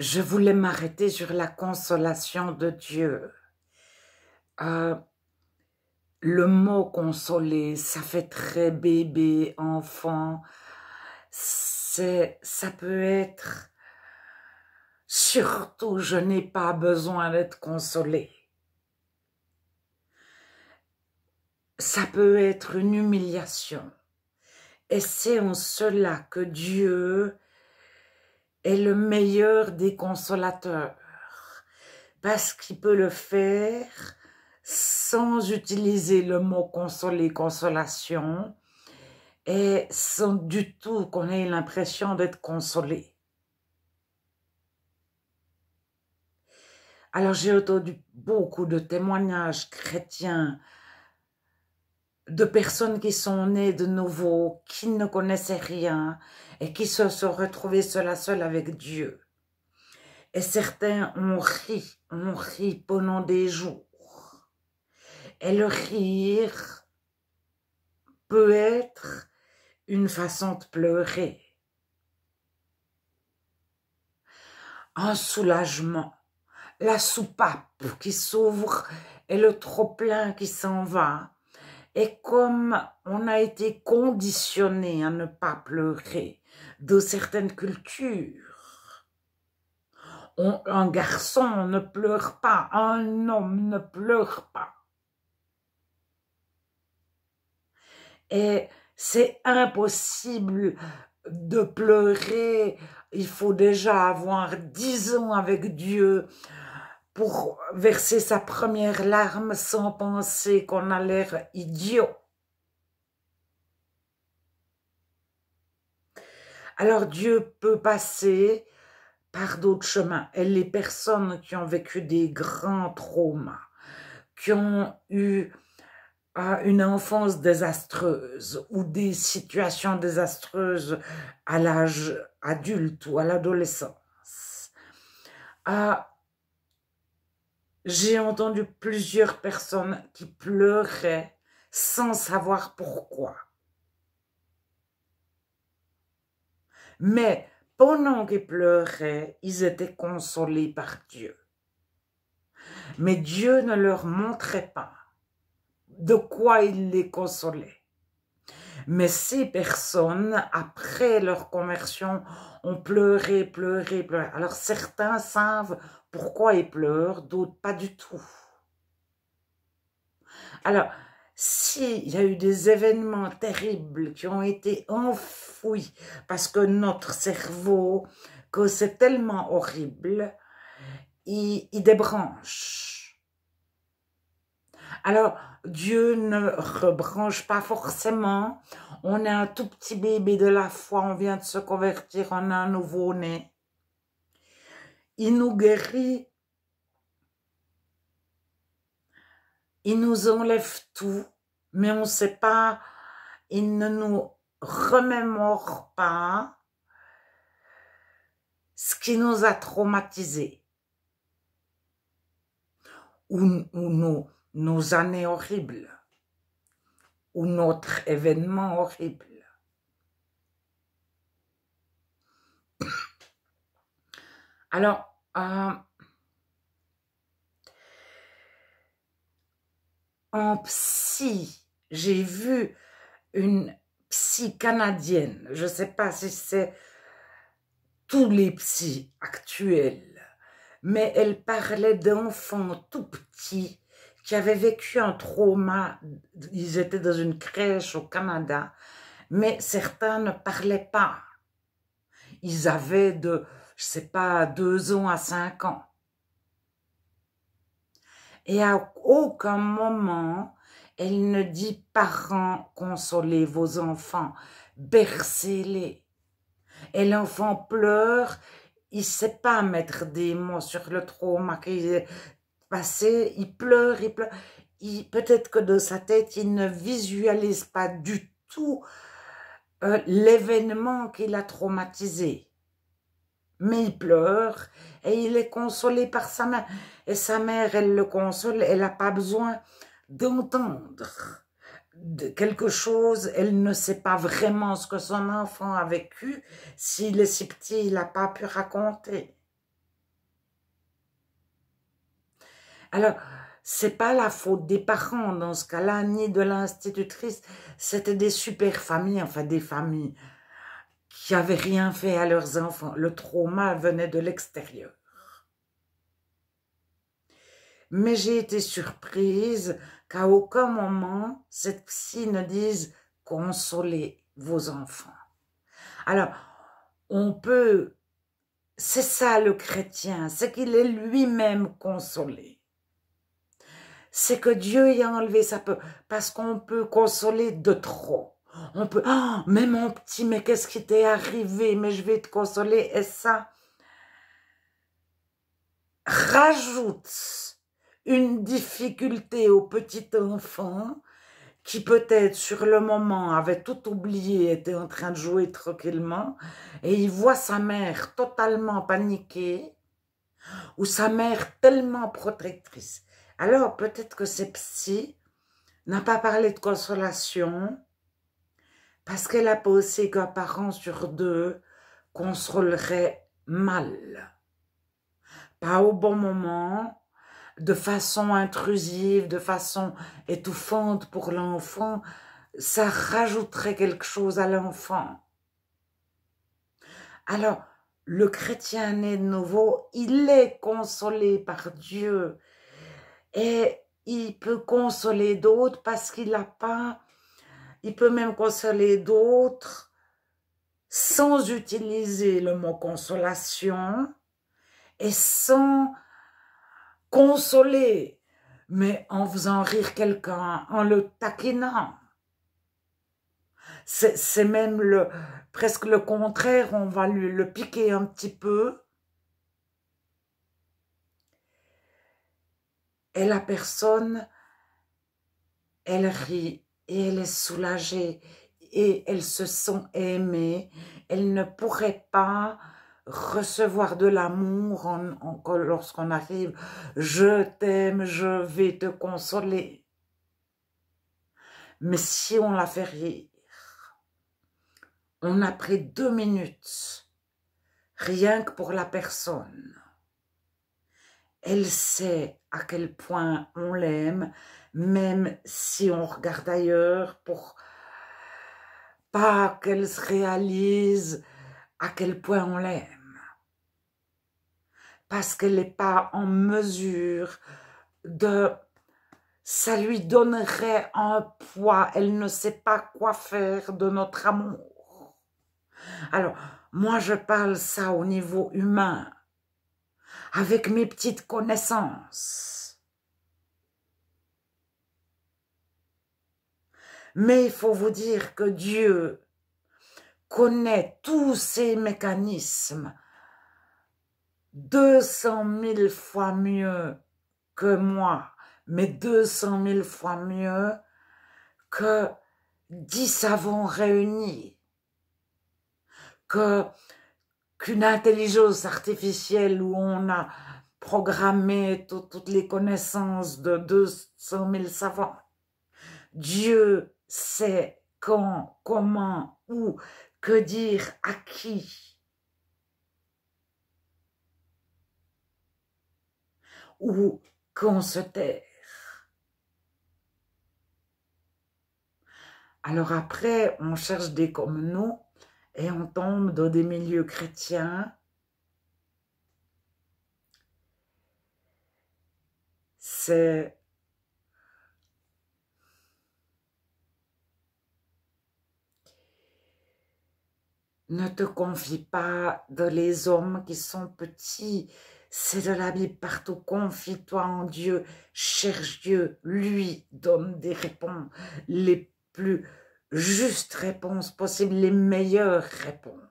je voulais m'arrêter sur la consolation de Dieu. Euh, le mot consoler, ça fait très bébé, enfant. ça peut être surtout je n'ai pas besoin d'être consolé. Ça peut être une humiliation. Et c'est en cela que Dieu est le meilleur des consolateurs parce qu'il peut le faire sans utiliser le mot consoler, consolation, et sans du tout qu'on ait l'impression d'être consolé. Alors j'ai entendu beaucoup de témoignages chrétiens de personnes qui sont nées de nouveau, qui ne connaissaient rien et qui se sont retrouvées seules à seules avec Dieu. Et certains ont ri, ont ri pendant des jours. Et le rire peut être une façon de pleurer. Un soulagement, la soupape qui s'ouvre et le trop-plein qui s'en va et comme on a été conditionné à ne pas pleurer de certaines cultures, un garçon ne pleure pas, un homme ne pleure pas. Et c'est impossible de pleurer. Il faut déjà avoir dix ans avec Dieu verser sa première larme sans penser qu'on a l'air idiot. Alors Dieu peut passer par d'autres chemins. Et les personnes qui ont vécu des grands traumas, qui ont eu euh, une enfance désastreuse ou des situations désastreuses à l'âge adulte ou à l'adolescence, à euh, j'ai entendu plusieurs personnes qui pleuraient sans savoir pourquoi. Mais pendant qu'ils pleuraient, ils étaient consolés par Dieu. Mais Dieu ne leur montrait pas de quoi il les consolait. Mais ces personnes, après leur conversion, ont pleuré, pleuré, pleuré. Alors certains savent pourquoi ils pleurent, d'autres pas du tout. Alors, s'il y a eu des événements terribles qui ont été enfouis parce que notre cerveau, que c'est tellement horrible, il débranche. Alors, Dieu ne rebranche pas forcément. On est un tout petit bébé de la foi, on vient de se convertir, en un nouveau-né. Il nous guérit. Il nous enlève tout, mais on ne sait pas, il ne nous remémore pas ce qui nous a traumatisés ou nous nos années horribles ou notre événement horrible. Alors, euh, en psy, j'ai vu une psy canadienne, je ne sais pas si c'est tous les psys actuels, mais elle parlait d'enfants tout petits qui avaient vécu un trauma. Ils étaient dans une crèche au Canada, mais certains ne parlaient pas. Ils avaient de, je sais pas, deux ans à cinq ans. Et à aucun moment, elle ne dit « Parents, consolez vos enfants, bercez-les ». Et l'enfant pleure, il ne sait pas mettre des mots sur le trauma passé, il pleure, il pleure. Peut-être que de sa tête, il ne visualise pas du tout euh, l'événement qui l'a traumatisé. Mais il pleure et il est consolé par sa mère. Et sa mère, elle le console, elle n'a pas besoin d'entendre de quelque chose, elle ne sait pas vraiment ce que son enfant a vécu. S'il est si petit, il n'a pas pu raconter. Alors, c'est pas la faute des parents dans ce cas-là, ni de l'institutrice. C'était des super familles, enfin des familles qui n'avaient rien fait à leurs enfants. Le trauma venait de l'extérieur. Mais j'ai été surprise qu'à aucun moment cette psy ne dise consolez vos enfants. Alors, on peut, c'est ça le chrétien, c'est qu'il est lui-même consolé c'est que Dieu y a enlevé ça peut, parce qu'on peut consoler de trop. On peut, oh, mais mon petit, mais qu'est-ce qui t'est arrivé, mais je vais te consoler, et ça rajoute une difficulté au petit enfant qui peut-être sur le moment avait tout oublié, était en train de jouer tranquillement, et il voit sa mère totalement paniquée, ou sa mère tellement protectrice. Alors, peut-être que cette psy n'a pas parlé de consolation, parce qu'elle a pensé qu'un parent sur deux consolerait mal, pas au bon moment, de façon intrusive, de façon étouffante pour l'enfant, ça rajouterait quelque chose à l'enfant. Alors, le chrétien né de nouveau, il est consolé par Dieu, et il peut consoler d'autres parce qu'il n'a pas, il peut même consoler d'autres sans utiliser le mot consolation et sans consoler, mais en faisant rire quelqu'un, en le taquinant. C'est même le, presque le contraire, on va lui le piquer un petit peu Et la personne, elle rit et elle est soulagée et elle se sent aimée. Elle ne pourrait pas recevoir de l'amour en, lorsqu'on arrive. Je t'aime, je vais te consoler. Mais si on la fait rire, on a pris deux minutes, rien que pour la personne. Elle sait à quel point on l'aime, même si on regarde ailleurs pour pas qu'elle se réalise à quel point on l'aime. Parce qu'elle n'est pas en mesure de... Ça lui donnerait un poids. Elle ne sait pas quoi faire de notre amour. Alors, moi, je parle ça au niveau humain avec mes petites connaissances. Mais il faut vous dire que Dieu connaît tous ces mécanismes 200 000 fois mieux que moi, mais 200 000 fois mieux que dix savants réunis, que qu'une intelligence artificielle où on a programmé toutes les connaissances de 200 000 savants. Dieu sait quand, comment, où, que dire, à qui. Ou quand se taire. Alors après, on cherche des comme nous, et on tombe dans des milieux chrétiens. C'est Ne te confie pas dans les hommes qui sont petits. C'est de la Bible partout. Confie-toi en Dieu. Cherche Dieu. Lui donne des réponses les plus Juste réponse possible, les meilleures réponses.